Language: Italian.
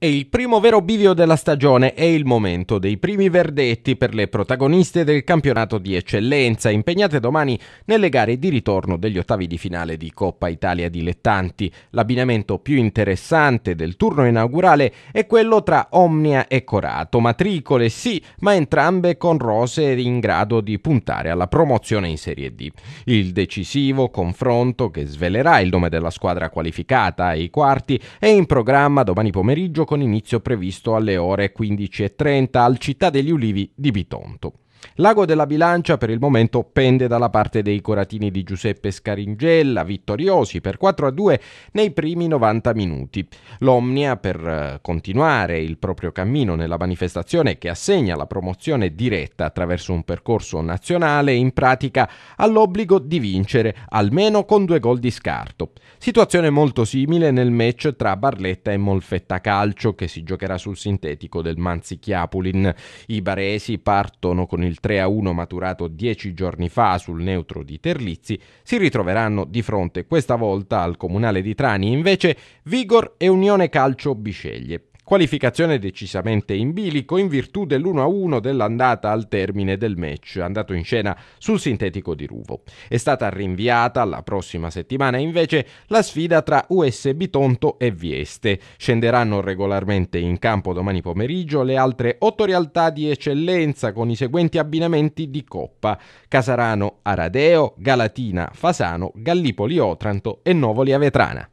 È il primo vero bivio della stagione è il momento dei primi verdetti per le protagoniste del campionato di eccellenza, impegnate domani nelle gare di ritorno degli ottavi di finale di Coppa Italia Dilettanti. L'abbinamento più interessante del turno inaugurale è quello tra Omnia e Corato, matricole sì, ma entrambe con rose in grado di puntare alla promozione in Serie D. Il decisivo confronto che svelerà il nome della squadra qualificata ai quarti è in programma domani pomeriggio con inizio previsto alle ore 15.30 al Città degli Ulivi di Bitonto. L'ago della bilancia per il momento pende dalla parte dei coratini di Giuseppe Scaringella, vittoriosi per 4 a 2 nei primi 90 minuti. L'Omnia, per eh, continuare il proprio cammino nella manifestazione che assegna la promozione diretta attraverso un percorso nazionale, in pratica ha l'obbligo di vincere almeno con due gol di scarto. Situazione molto simile nel match tra Barletta e Molfetta Calcio che si giocherà sul sintetico del Manzi Chiapulin. I baresi partono con il il 3-1 maturato dieci giorni fa sul neutro di Terlizzi, si ritroveranno di fronte questa volta al Comunale di Trani invece Vigor e Unione Calcio Bisceglie. Qualificazione decisamente in bilico in virtù dell'1-1 dell'andata al termine del match andato in scena sul sintetico di Ruvo. È stata rinviata la prossima settimana invece la sfida tra USB Tonto e Vieste. Scenderanno regolarmente in campo domani pomeriggio le altre otto realtà di eccellenza con i seguenti abbinamenti di Coppa: Casarano Aradeo, Galatina Fasano, Gallipoli Otranto e Novoli Avetrana.